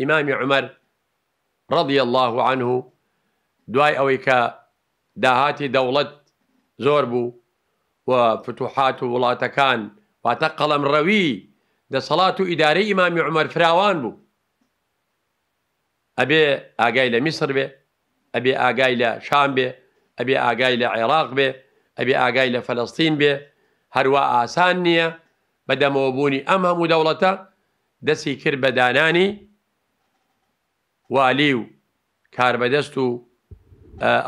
إمام عمر رضي الله عنه دواي أويكا داهاتي دولة زوربو وفتوحات ولا تكان فتوحات و وڵاتەکان واتە قەڵم ڕەوی دەسەڵات و فراوان بو أبي ئاگای مصر بي أبي ئەبێ شام بي أبي ئاگای عراق بي أبي ئەبێ فلسطين بي فەلستین آسانية بدا موبوني نییە بەدەمەوەبوونی دسي هەموو دەوڵەتە والی و کاربەدەست و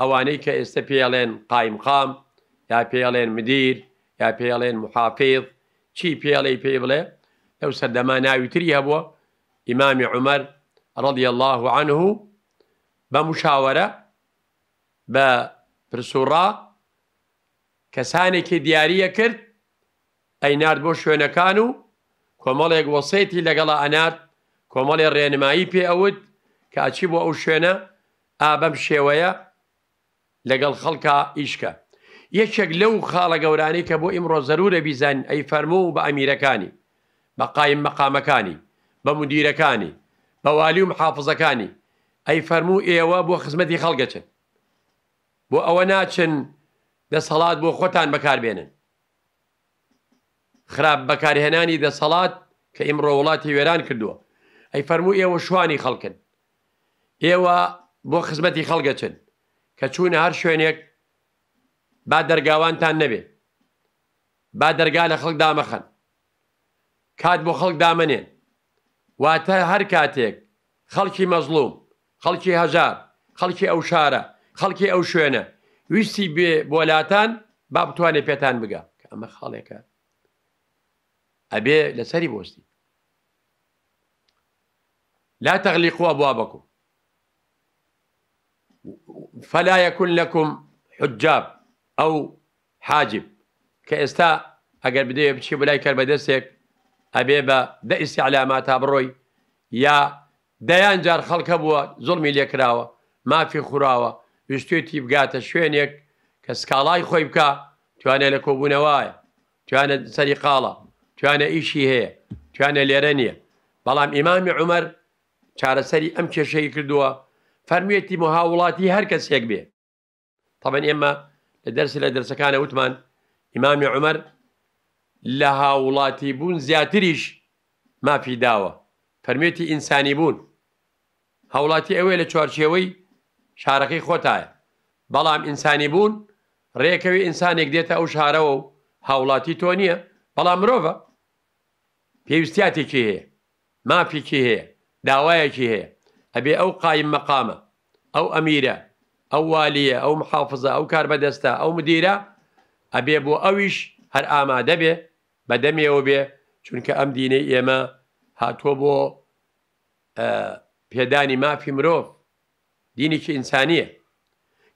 ئەوانەی کە ئێستا پێڵێن قایمخام یا پێڵێن مدیر یا پێڵێن محافێض چی پێڵی پێ بڵێ لەو سەردەما ناویتری هەبووە ئیمامی عمەر ڕەدی الله عنه بە مشاوەرە بە پرسوڕا کەسانێکی دیارە کرد ئەینارد بۆ شوێنەکان و کۆمەڵێک وەسێتی لەگەڵە ئەنارد کۆمەڵی ڕێنمایی پێ ئەوت کاچی بۆ ئەو شوێنە ئابەم شێوەیە لەگەڵ خەڵکە ئیشکە یەکێک لەو خاڵە گەورانی کە بۆ ئیمڕۆ زەرورە بیزانین ئەی فەرموو بە ئەمیرەکانی بە قایم مەقامەکانی بە مدیرەکانی بەوالی و محافزەکانی ئەی فەرموو ئێوە بۆ خزمەتی خەڵگەچن بۆ ئەوە ناچن دەسەڵات بۆ خۆتان بەکاربێنن خراپ بەکارهێنانی دەسەڵات کە ئیمڕۆ وڵاتی وێران کردووە ئەی فەرموو ئێوە شوانی خەڵکن ئێوە بۆ خزمەتی خەڵگەچن کە چوونە هەر شوێنێک با دەرگاوانتان نەبێ با دەرگا لە خەڵک دامەخەن کات بۆ خەڵک دامنێن واتە هەر کاتێک خەڵکی مەزلوم خەڵکی هەژار خەڵکی ئەو شارە خەڵکی ئەو شوێنە ویستی بێ بۆلاتان با بتوانێت پێتان بگا کە ئەمە خاڵێکە ئەبێ لەسەری بۆستی لا تەغلیقوە بوا بەکو فلا يكن لكم حجاب ئەو حاجب کە ئێستا ئەگەر بدێ بچی بلای کەر بە دەستێک ئەبێ بە دەئیسی علامات تا بڕۆی یا دەیان جار خەڵکە بووە زڵمی لێکراوە مافی خوراوە وشتێتی بگاتە شوێنێک کە سکاڵای خۆی بکە توانێ لە کۆبوونەوەیە توانە سەری قاڵە توانە ئیشی هەیە توانە لێرە نییە بەڵام ئیمامی عمەر چارەسەری ئەم کێشەی کردووە فەرمیێتی مهاوڵاتی هەر کەسێک بێ تەبەن ئێمە لە دەرس لە دەرسەکانە وتمان ئیمامی عمەر لە هاوڵاتی بوون زیاتریش مافی داوە فەرمێتی ئینسانی بوون هاوڵاتی ئەوەیە لە چوارچێوەی شارەکەی خۆتایە بەڵام ئینسانی بوون ڕێکەوی ئینسانێک دێتە ئەو شارەوە و هاوڵاتی تۆ نییە بەڵام مرۆڤە پێویستاتێکی هەیە مافیکی هەیە داوایەکی هەیە أبي أو قائم مەقامە أو أميرة أو والیە أو محافظة أو کار أو مديرة أبي أبو بۆ هر هەر ئامادە بدمي بەدەمێەوە بێ چونکە ئەم دینەی ئێمە هاتووە بۆ بيداني ما في مروف ديني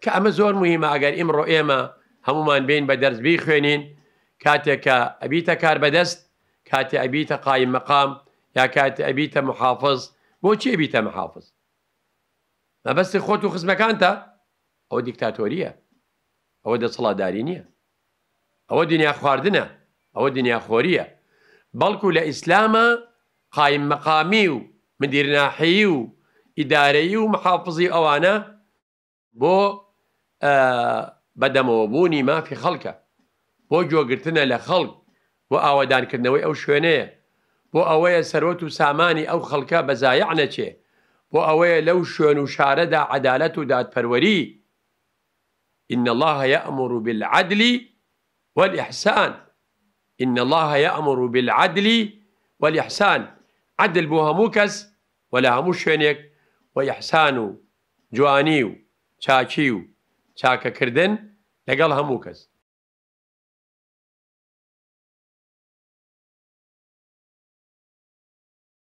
کە ئەمە مهمة مهمە إمرو ئیمڕۆ ئێمە من بين بە بي خوێنین كاتي ئەبیتە کار كاتي أبيتا قائم مقام يا كاتي أبيتا محافظ بۆ چێ بیتە مەحافظ مەبەستی خۆت و خزمەکان تا ئەوە دیکتاتۆریە ئەوە دەسەڵاتداری نییە ئەوە دنیا خواردنە ئەوە دنیا خۆریە بەڵکو لە ئیسلامە قایم مەقامی و مدیرناحی و ئیدارەی و محافظی ئەوانە بۆ بەدەمەوەبوونی مافی خەڵکە بۆ جۆگرتنە لە خەڵک بۆ ئاوادانکردنەوەی ئەو شوێنەیە بو اوية سەرۆت و سامانی ئەو خەڵکە بەزایع نەچێ بۆ ئەوەیە لەو شوێن و شارەدا عدالەت و دادپەروەری إن الله يأمر بالعدل والإحسان إن الله يأمر بالعدل والإحسان عدل بوها موكس ولا همو شوينيك وإحسان جوانيو چاچيو چاكا كردن لقل هموكس